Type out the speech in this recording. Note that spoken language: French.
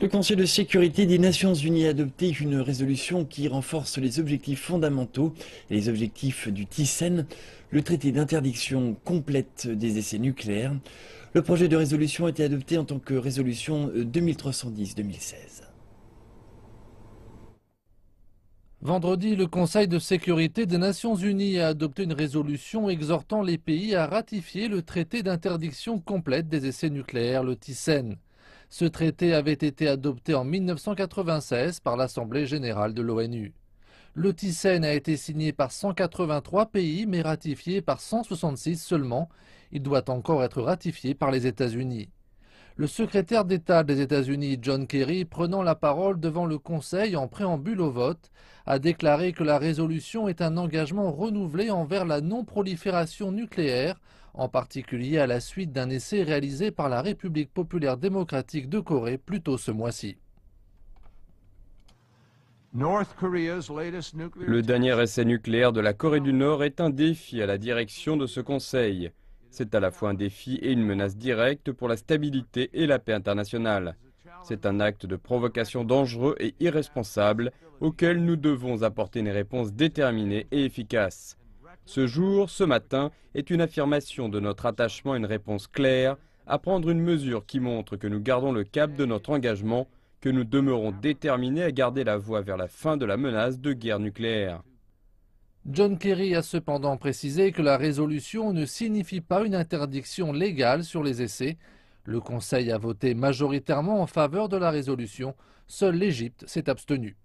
Le Conseil de sécurité des Nations Unies a adopté une résolution qui renforce les objectifs fondamentaux et les objectifs du TICEN, le traité d'interdiction complète des essais nucléaires. Le projet de résolution a été adopté en tant que résolution 2310-2016. Euh, Vendredi, le Conseil de sécurité des Nations Unies a adopté une résolution exhortant les pays à ratifier le traité d'interdiction complète des essais nucléaires, le TICEN. Ce traité avait été adopté en 1996 par l'Assemblée générale de l'ONU. Le TISEN a été signé par 183 pays mais ratifié par 166 seulement. Il doit encore être ratifié par les États-Unis. Le secrétaire d'État des États-Unis, John Kerry, prenant la parole devant le Conseil en préambule au vote, a déclaré que la résolution est un engagement renouvelé envers la non-prolifération nucléaire, en particulier à la suite d'un essai réalisé par la République populaire démocratique de Corée plus tôt ce mois-ci. Le dernier essai nucléaire de la Corée du Nord est un défi à la direction de ce Conseil. C'est à la fois un défi et une menace directe pour la stabilité et la paix internationale. C'est un acte de provocation dangereux et irresponsable auquel nous devons apporter une réponse déterminée et efficace. Ce jour, ce matin, est une affirmation de notre attachement à une réponse claire, à prendre une mesure qui montre que nous gardons le cap de notre engagement, que nous demeurons déterminés à garder la voie vers la fin de la menace de guerre nucléaire. John Kerry a cependant précisé que la résolution ne signifie pas une interdiction légale sur les essais. Le Conseil a voté majoritairement en faveur de la résolution. Seule l'Égypte s'est abstenue.